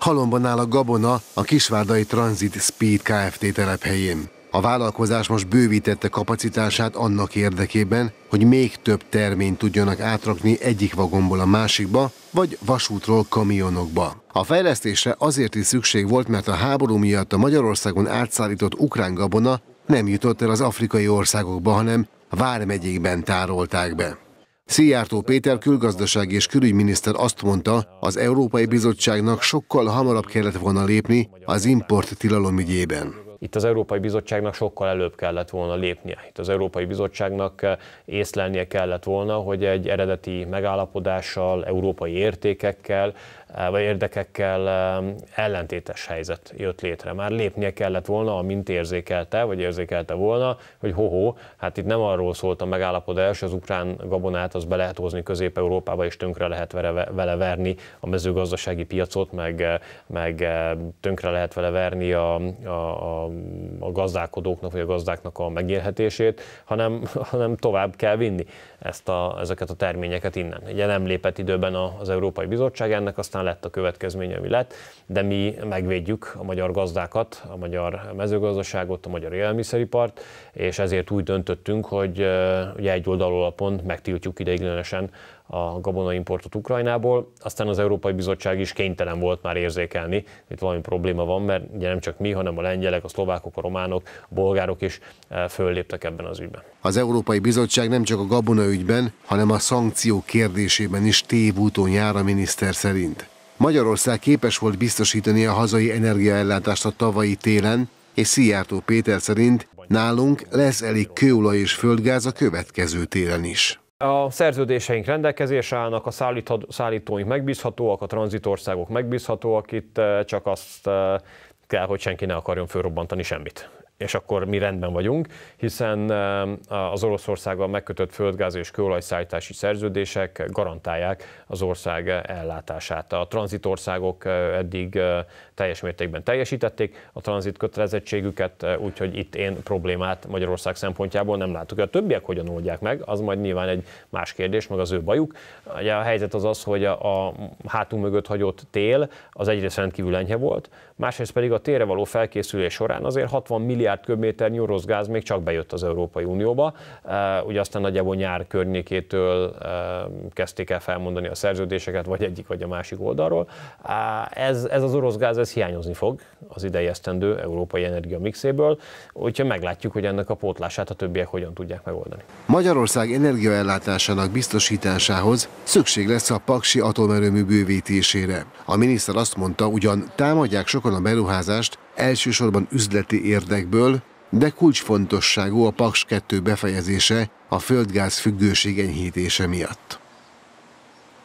Halomban áll a Gabona a Kisvárdai Transit Speed Kft. telephelyén. A vállalkozás most bővítette kapacitását annak érdekében, hogy még több terményt tudjanak átrakni egyik vagomból a másikba, vagy vasútról kamionokba. A fejlesztésre azért is szükség volt, mert a háború miatt a Magyarországon átszállított ukrán gabona nem jutott el az afrikai országokba, hanem vármegyékben tárolták be. Szijjártó Péter külgazdaság és külügyminiszter azt mondta, az Európai Bizottságnak sokkal hamarabb kellett volna lépni az import tilalom ügyében. Itt az Európai Bizottságnak sokkal előbb kellett volna lépnie. Itt az Európai Bizottságnak eh, észlelnie kellett volna, hogy egy eredeti megállapodással, európai értékekkel eh, vagy érdekekkel eh, ellentétes helyzet jött létre. Már lépnie kellett volna, amint érzékelte, vagy érzékelte volna, hogy hoho, hát itt nem arról szólt a megállapodás, az ukrán gabonát az be lehet hozni Közép-Európába, és tönkre lehet vele verni a mezőgazdasági piacot, meg, meg tönkre lehet vele verni a, a, a a gazdálkodóknak vagy a gazdáknak a megélhetését, hanem, hanem tovább kell vinni ezt a, ezeket a terményeket innen. Ugye nem lépett időben az Európai Bizottság ennek, aztán lett a következménye, ami lett, de mi megvédjük a magyar gazdákat, a magyar mezőgazdaságot, a magyar élelmiszeripart, és ezért úgy döntöttünk, hogy ugye egy oldalon megtiltjuk ideiglenesen a gabonaimportot Ukrajnából. Aztán az Európai Bizottság is kénytelen volt már érzékelni, hogy itt valami probléma van, mert ugye nem csak mi, hanem a lengyelek, a szlovákok, a románok, a bolgárok is e, fölléptek ebben az ügyben. Az Európai Bizottság nem csak a gabona ügyben, hanem a szankciók kérdésében is tévúton jár a miniszter szerint. Magyarország képes volt biztosítani a hazai energiaellátást a tavalyi télen, és Szijjártó Péter szerint nálunk lesz elég kőolaj és földgáz a következő télen is. A szerződéseink rendelkezésre állnak, a szállítóink megbízhatóak, a tranzitországok megbízhatóak, itt eh, csak azt eh, kell, hogy senki ne akarjon fölrobbantani semmit és akkor mi rendben vagyunk, hiszen az Oroszországgal megkötött földgáz és kőolajszállítási szerződések garantálják az ország ellátását. A tranzitországok eddig teljes mértékben teljesítették a tranzit kötelezettségüket, úgyhogy itt én problémát Magyarország szempontjából nem látok. A többiek hogyan oldják meg, az majd nyilván egy más kérdés, meg az ő bajuk. Ugye a helyzet az az, hogy a hátunk mögött hagyott tél az egyrészt rendkívül enyhe volt, másrészt pedig a térre való felkészülés során azért 60 milliárd milliárd köbméter orosz gáz még csak bejött az Európai Unióba. Ugye aztán nagyjából nyár környékétől kezdték el felmondani a szerződéseket, vagy egyik, vagy a másik oldalról. Ez, ez az orosz gáz, ez hiányozni fog az idei esztendő európai energia mixéből, úgyhogy meglátjuk, hogy ennek a pótlását a többiek hogyan tudják megoldani. Magyarország energiaellátásának biztosításához szükség lesz a Paksi atomerőmű bővítésére. A miniszter azt mondta, ugyan támadják sokan a beruházást, elsősorban üzleti érdekből, de kulcsfontosságú a Paks 2 befejezése a földgáz függőség enyhítése miatt.